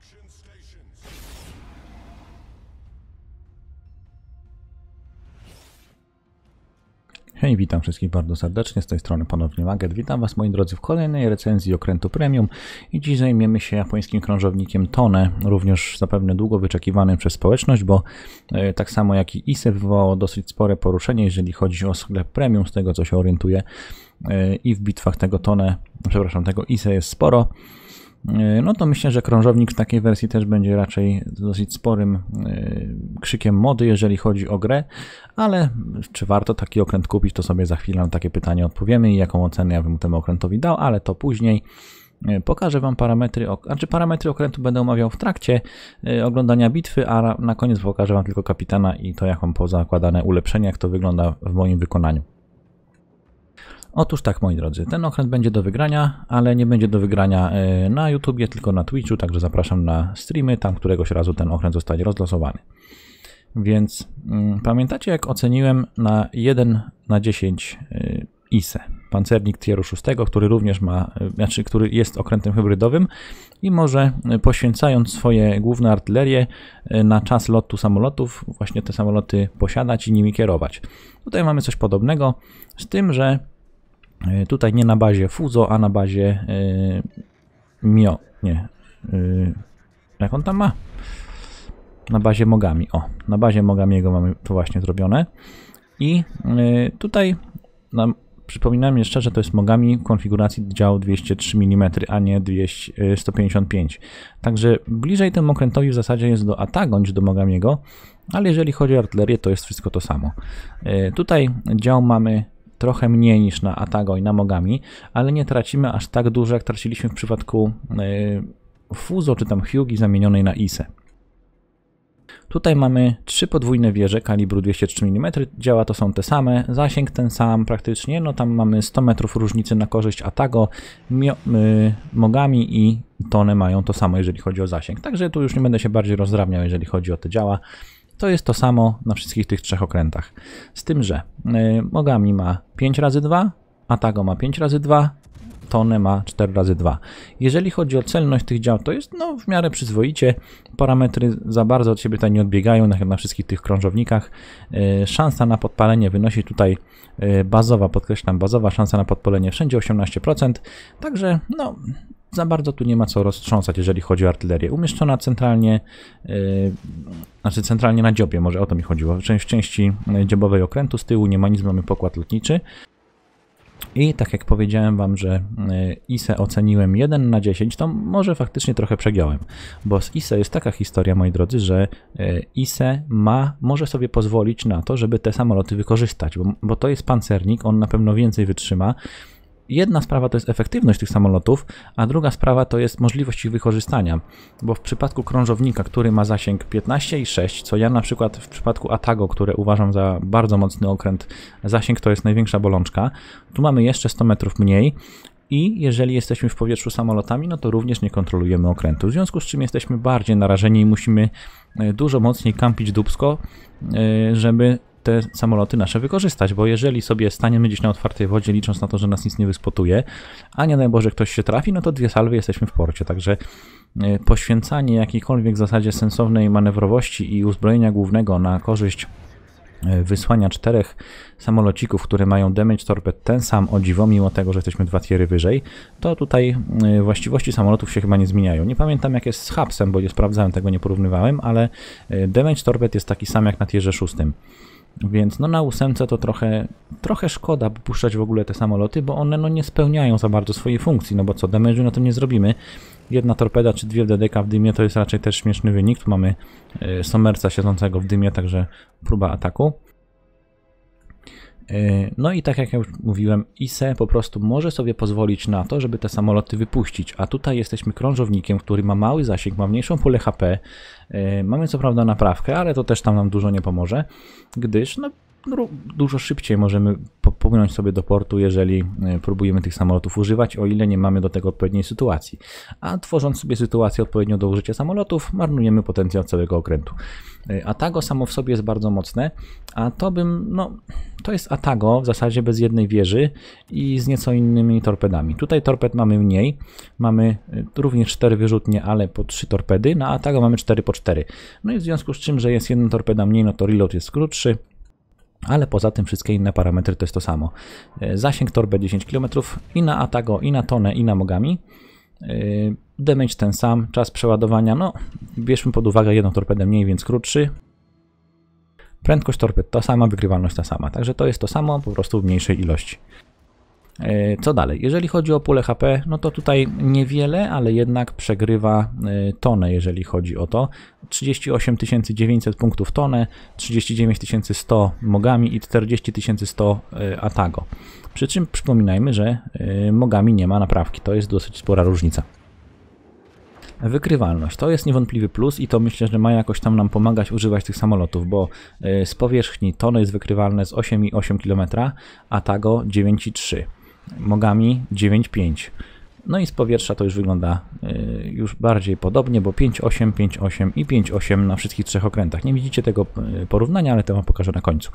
Extraction stations. Hej, witam wszystkich bardzo serdecznie, z tej strony ponownie Maget. Witam Was moi drodzy w kolejnej recenzji okrętu Premium i dziś zajmiemy się japońskim krążownikiem Tone, również zapewne długo wyczekiwanym przez społeczność, bo e, tak samo jak i ISE wywołało dosyć spore poruszenie, jeżeli chodzi o sklep Premium, z tego co się orientuję e, i w bitwach tego Tone, przepraszam, tego ISE jest sporo. E, no to myślę, że krążownik w takiej wersji też będzie raczej dosyć sporym e, krzykiem mody, jeżeli chodzi o grę, ale czy warto taki okręt kupić, to sobie za chwilę na takie pytanie odpowiemy i jaką ocenę ja bym temu okrętowi dał, ale to później. E, pokażę Wam parametry, znaczy parametry okrętu będę omawiał w trakcie oglądania bitwy, a na koniec pokażę Wam tylko kapitana i to, jak mam pozakładane ulepszenia, jak to wygląda w moim wykonaniu. Otóż tak, moi drodzy, ten okręt będzie do wygrania, ale nie będzie do wygrania e, na YouTubie, tylko na Twitchu, także zapraszam na streamy, tam któregoś razu ten okręt zostanie rozlosowany. Więc mm, pamiętacie, jak oceniłem na 1 na 10 y, ISE, pancernik tieru 6, który również ma, y, znaczy, który jest okrętem hybrydowym i może y, poświęcając swoje główne artylerie na czas lotu samolotów, właśnie te samoloty posiadać i nimi kierować. Tutaj mamy coś podobnego, z tym, że E, tutaj nie na bazie Fuzo, a na bazie e, Mio. Nie. E, jak on tam ma? Na bazie Mogami. O, na bazie Mogamiego mamy to właśnie zrobione. I tutaj nam przypominam jeszcze, że to jest Mogami w konfiguracji dział 203 mm, a nie 200, 155. Także bliżej temu okrętowi w zasadzie jest do Atago niż do Mogamiego, ale jeżeli chodzi o artylerię, to jest wszystko to samo. Tutaj dział mamy trochę mniej niż na Atago i na Mogami, ale nie tracimy aż tak dużo, jak traciliśmy w przypadku e, Fuzo czy tam Hyugi zamienionej na Ise. Tutaj mamy trzy podwójne wieże kalibru 203 mm, działa to są te same, zasięg ten sam praktycznie, no tam mamy 100 metrów różnicy na korzyść Atago, y Mogami i Tone mają to samo jeżeli chodzi o zasięg, także tu już nie będę się bardziej rozdrabniał jeżeli chodzi o te działa. To jest to samo na wszystkich tych trzech okrętach. Z tym, że y, Mogami ma 5 razy 2, Atago ma 5 razy 2, Tone ma 4 razy 2. Jeżeli chodzi o celność tych dział, to jest no, w miarę przyzwoicie. Parametry za bardzo od siebie tutaj nie odbiegają na, na wszystkich tych krążownikach. Y, szansa na podpalenie wynosi tutaj y, bazowa, podkreślam, bazowa szansa na podpalenie wszędzie 18%. Także no, za bardzo tu nie ma co roztrząsać, jeżeli chodzi o artylerię. Umieszczona centralnie, yy, znaczy centralnie na dziobie, może o to mi chodziło. W części, w części y, dziobowej okrętu z tyłu nie ma nic, mamy pokład lotniczy. I tak jak powiedziałem Wam, że y, ISE oceniłem 1 na 10, to może faktycznie trochę przegiąłem, bo z ISE jest taka historia, moi drodzy, że y, ISE ma, może sobie pozwolić na to, żeby te samoloty wykorzystać, bo, bo to jest pancernik, on na pewno więcej wytrzyma, jedna sprawa to jest efektywność tych samolotów, a druga sprawa to jest możliwość ich wykorzystania, bo w przypadku krążownika, który ma zasięg 15,6, co ja na przykład w przypadku Atago, które uważam za bardzo mocny okręt, zasięg to jest największa bolączka, tu mamy jeszcze 100 metrów mniej i jeżeli jesteśmy w powietrzu samolotami, no to również nie kontrolujemy okrętu, w związku z czym jesteśmy bardziej narażeni i musimy e, dużo mocniej kampić dubsko, e, żeby te samoloty nasze wykorzystać, bo jeżeli sobie staniemy gdzieś na otwartej wodzie, licząc na to, że nas nic nie wyspotuje, a nie najboże Boże ktoś się trafi, no to dwie salwy jesteśmy w porcie, także e, poświęcanie jakiejkolwiek w zasadzie sensownej manewrowości i uzbrojenia głównego na korzyść e, wysłania czterech samolocików, które mają damage torped ten sam o dziwo, mimo tego, że jesteśmy dwa tiery wyżej, to tutaj e, właściwości samolotów się chyba nie zmieniają. Nie pamiętam jak jest z hapsem, bo nie sprawdzałem, tego nie porównywałem, ale damage torped jest taki sam jak na tierze szóstym. Więc no na ósemce to trochę, trochę szkoda puszczać w ogóle te samoloty, bo one no nie spełniają za bardzo swojej funkcji, no bo co, damage'u na tym nie zrobimy. Jedna torpeda czy dwie DDK w dymie to jest raczej też śmieszny wynik. Tu mamy y, Somerca siedzącego w dymie, także próba ataku. Y, no i tak jak już mówiłem, ISE po prostu może sobie pozwolić na to, żeby te samoloty wypuścić, a tutaj jesteśmy krążownikiem, który ma mały zasięg, ma mniejszą pulę HP, y, mamy co prawda naprawkę, ale to też tam nam dużo nie pomoże, gdyż no, no, dużo szybciej możemy popłynąć sobie do portu, jeżeli e, próbujemy tych samolotów używać, o ile nie mamy do tego odpowiedniej sytuacji. A tworząc sobie sytuację odpowiednio do użycia samolotów, marnujemy potencjał całego okrętu. E, Atago samo w sobie jest bardzo mocne, a to bym, no, to jest Atago w zasadzie bez jednej wieży i z nieco innymi torpedami. Tutaj torped mamy mniej, mamy e, również 4 wyrzutnie, ale po 3 torpedy, na no, Atago mamy 4 po 4. No i w związku z czym, że jest jedna torpeda mniej, no to reload jest krótszy, ale poza tym wszystkie inne parametry to jest to samo. E, zasięg torby 10 km i na Atago, i na Tonę, i na Mogami. E, damage ten sam, czas przeładowania, no bierzmy pod uwagę jedną torpedę mniej, więc krótszy. Prędkość torped ta sama, wykrywalność ta sama, także to jest to samo, po prostu w mniejszej ilości. E, co dalej? Jeżeli chodzi o pulę HP, no to tutaj niewiele, ale jednak przegrywa e, tonę, jeżeli chodzi o to. 38 900 punktów tonę, 39 100 mogami i 40 100 e, atago. Przy czym przypominajmy, że mogami nie ma naprawki. To jest dosyć spora różnica. Wykrywalność to jest niewątpliwy plus i to myślę, że ma jakoś tam nam pomagać używać tych samolotów, bo z powierzchni tony jest wykrywalne z 8,8 km, a tago 9,3 Mogami 9.5. No i z powietrza to już wygląda y, już bardziej podobnie, bo 5.8, 5.8 i 5.8 na wszystkich trzech okrętach. Nie widzicie tego y, porównania, ale to Wam pokażę na końcu.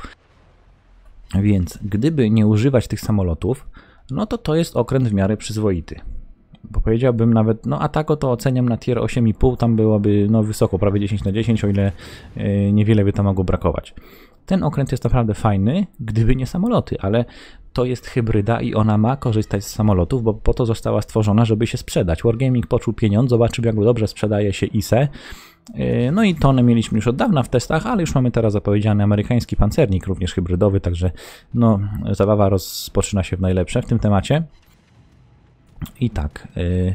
Więc gdyby nie używać tych samolotów, no to to jest okręt w miarę przyzwoity. Bo powiedziałbym nawet, no Atako to oceniam na tier 8,5, tam byłoby no wysoko, prawie 10 na 10, o ile y, niewiele by tam mogło brakować. Ten okręt jest naprawdę fajny, gdyby nie samoloty, ale to jest hybryda i ona ma korzystać z samolotów, bo po to została stworzona, żeby się sprzedać. Wargaming poczuł pieniądz, zobaczył jak dobrze sprzedaje się ISE. Yy, no i tonę mieliśmy już od dawna w testach, ale już mamy teraz zapowiedziany amerykański pancernik, również hybrydowy, także no, zabawa rozpoczyna się w najlepsze w tym temacie. I tak, yy,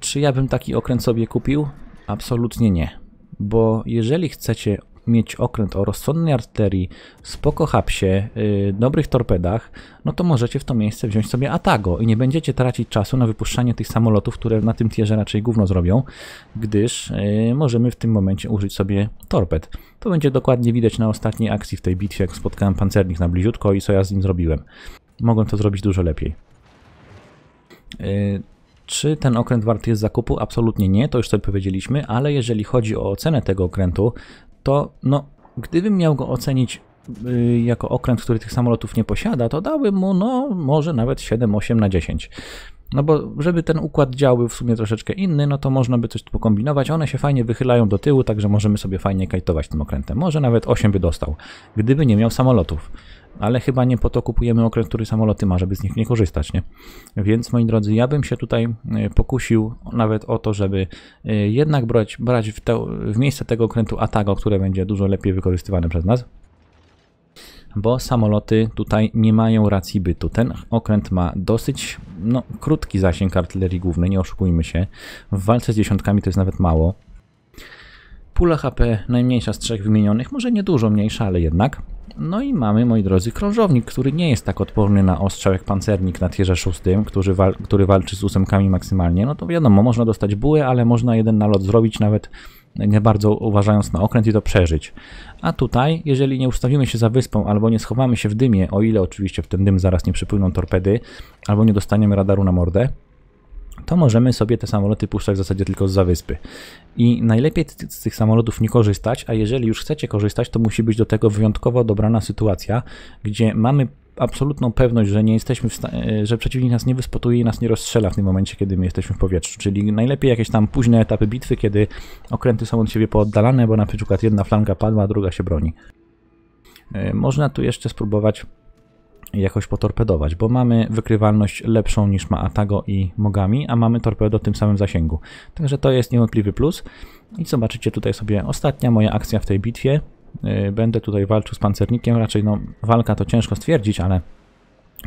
czy ja bym taki okręt sobie kupił? Absolutnie nie, bo jeżeli chcecie mieć okręt o rozsądnej arterii, spoko hapsie, yy, dobrych torpedach, no to możecie w to miejsce wziąć sobie Atago i nie będziecie tracić czasu na wypuszczanie tych samolotów, które na tym tierze raczej gówno zrobią, gdyż yy, możemy w tym momencie użyć sobie torped. To będzie dokładnie widać na ostatniej akcji w tej bitwie, jak spotkałem pancernik na bliziutko i co ja z nim zrobiłem. Mogłem to zrobić dużo lepiej. Yy, czy ten okręt wart jest zakupu? Absolutnie nie, to już sobie powiedzieliśmy, ale jeżeli chodzi o cenę tego okrętu, to no, gdybym miał go ocenić y, jako okręt, który tych samolotów nie posiada, to dałbym mu no może nawet 7-8 na 10. No bo żeby ten układ działał, był w sumie troszeczkę inny, no to można by coś tu pokombinować. One się fajnie wychylają do tyłu, także możemy sobie fajnie kajtować tym okrętem. Może nawet 8 by dostał, gdyby nie miał samolotów ale chyba nie po to kupujemy okręt, który samoloty ma, żeby z nich nie korzystać, nie? Więc moi drodzy, ja bym się tutaj e, pokusił nawet o to, żeby e, jednak brać, brać w, te, w miejsce tego okrętu Atago, które będzie dużo lepiej wykorzystywane przez nas bo samoloty tutaj nie mają racji bytu. Ten okręt ma dosyć no, krótki zasięg artylerii głównej, nie oszukujmy się. W walce z dziesiątkami to jest nawet mało. Pula HP najmniejsza z trzech wymienionych, może nie dużo mniejsza, ale jednak. No i mamy, moi drodzy, krążownik, który nie jest tak odporny na ostrzał jak pancernik na tierze szóstym, który, wal który walczy z ósemkami maksymalnie. No to wiadomo, można dostać bułę, ale można jeden nalot zrobić nawet nie bardzo uważając na okręt i to przeżyć. A tutaj, jeżeli nie ustawimy się za wyspą, albo nie schowamy się w dymie, o ile oczywiście w ten dym zaraz nie przypłyną torpedy, albo nie dostaniemy radaru na mordę, to możemy sobie te samoloty puszczać w zasadzie tylko z zawyspy. I najlepiej z tych samolotów nie korzystać, a jeżeli już chcecie korzystać, to musi być do tego wyjątkowo dobrana sytuacja, gdzie mamy absolutną pewność, że nie jesteśmy e, że przeciwnik nas nie wyspotuje i nas nie rozstrzela w tym momencie, kiedy my jesteśmy w powietrzu. Czyli najlepiej jakieś tam późne etapy bitwy, kiedy okręty są od siebie pooddalane, bo na przykład jedna flanka padła, a druga się broni. E, można tu jeszcze spróbować jakoś potorpedować, bo mamy wykrywalność lepszą niż ma Atago i Mogami, a mamy torpedo w tym samym zasięgu. Także to jest niewątpliwy plus. I zobaczycie tutaj sobie ostatnia moja akcja w tej bitwie. Y, będę tutaj walczył z pancernikiem, raczej no walka to ciężko stwierdzić, ale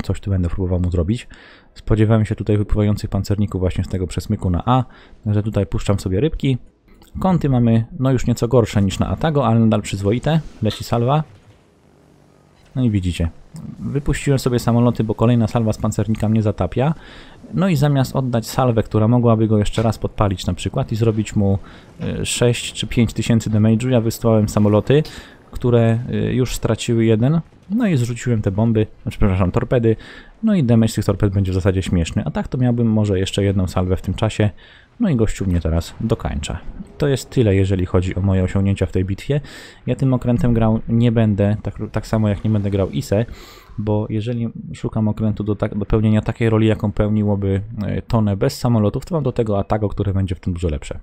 coś tu będę próbował mu zrobić. Spodziewałem się tutaj wypływających pancerników właśnie z tego przesmyku na A, że tutaj puszczam sobie rybki. Kąty mamy no już nieco gorsze niż na Atago, ale nadal przyzwoite. Leci salwa. No i widzicie, Wypuściłem sobie samoloty, bo kolejna salwa z pancernika mnie zatapia. No i zamiast oddać salwę, która mogłaby go jeszcze raz podpalić na przykład i zrobić mu 6 e, czy 5 tysięcy damage'u, ja wysłałem samoloty, które e, już straciły jeden, no i zrzuciłem te bomby, znaczy przepraszam, torpedy, no i damage tych torped będzie w zasadzie śmieszny. A tak to miałbym może jeszcze jedną salwę w tym czasie, no i gościu mnie teraz dokańcza. To jest tyle, jeżeli chodzi o moje osiągnięcia w tej bitwie. Ja tym okrętem grał nie będę, tak, tak samo jak nie będę grał ISE, bo jeżeli szukam okrętu do, tak, do pełnienia takiej roli, jaką pełniłoby e, tonę bez samolotów, to mam do tego Atago, które będzie w tym dużo lepsze.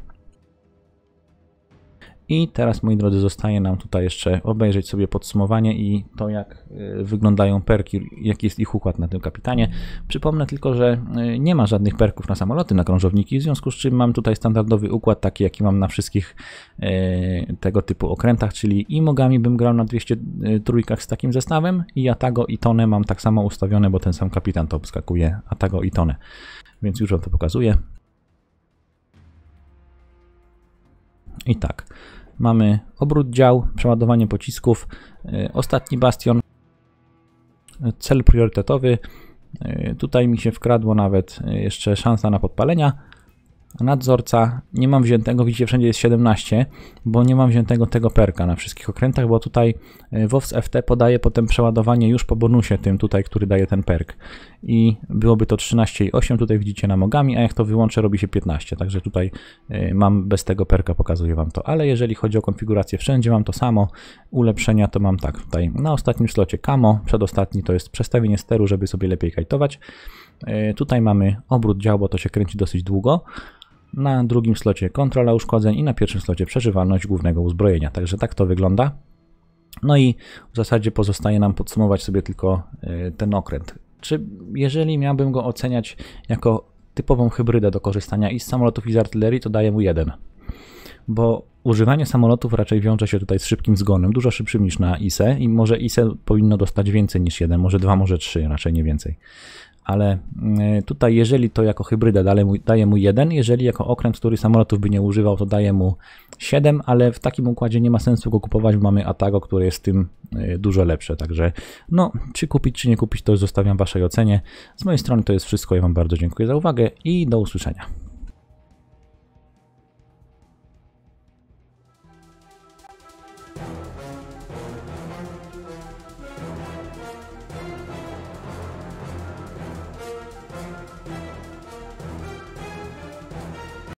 I teraz, moi drodzy, zostaje nam tutaj jeszcze obejrzeć sobie podsumowanie i to, jak y, wyglądają perki, jaki jest ich układ na tym kapitanie. Przypomnę tylko, że y, nie ma żadnych perków na samoloty, na krążowniki, w związku z czym mam tutaj standardowy układ, taki jaki mam na wszystkich y, tego typu okrętach, czyli i mogami bym grał na 200 trójkach z takim zestawem i Atago i Tone. mam tak samo ustawione, bo ten sam kapitan to obskakuje Atago i Tone. Więc już Wam to pokazuję. I tak mamy obrót dział, przeładowanie pocisków, y, ostatni bastion, cel priorytetowy. Y, tutaj mi się wkradło nawet y, jeszcze szansa na podpalenia, nadzorca, nie mam wziętego, widzicie wszędzie jest 17, bo nie mam wziętego tego perka na wszystkich okrętach, bo tutaj e, WOWS FT podaje potem przeładowanie już po bonusie tym tutaj, który daje ten perk i byłoby to 13,8, tutaj widzicie na mogami, a jak to wyłączę robi się 15, także tutaj e, mam bez tego perka, pokazuję Wam to, ale jeżeli chodzi o konfigurację wszędzie mam to samo, ulepszenia to mam tak tutaj na ostatnim slocie camo przedostatni to jest przestawienie steru, żeby sobie lepiej kajtować, e, Tutaj mamy obrót dział, bo to się kręci dosyć długo na drugim slocie kontrola uszkodzeń i na pierwszym slocie przeżywalność głównego uzbrojenia. Także tak to wygląda. No i w zasadzie pozostaje nam podsumować sobie tylko e, ten okręt. Czy jeżeli miałbym go oceniać jako typową hybrydę do korzystania i z samolotów i z artylerii, to daję mu jeden. Bo używanie samolotów raczej wiąże się tutaj z szybkim zgonem, dużo szybszym niż na ISE i może ISE powinno dostać więcej niż jeden, może dwa, może trzy, raczej nie więcej ale y, tutaj jeżeli to jako hybryda daje mu, daje mu 1, jeżeli jako okręt, który samolotów by nie używał, to daje mu 7, ale w takim układzie nie ma sensu go kupować, bo mamy Atago, które jest tym y, dużo lepsze, także no, czy kupić, czy nie kupić, to już zostawiam Waszej ocenie. Z mojej strony to jest wszystko, ja Wam bardzo dziękuję za uwagę i do usłyszenia.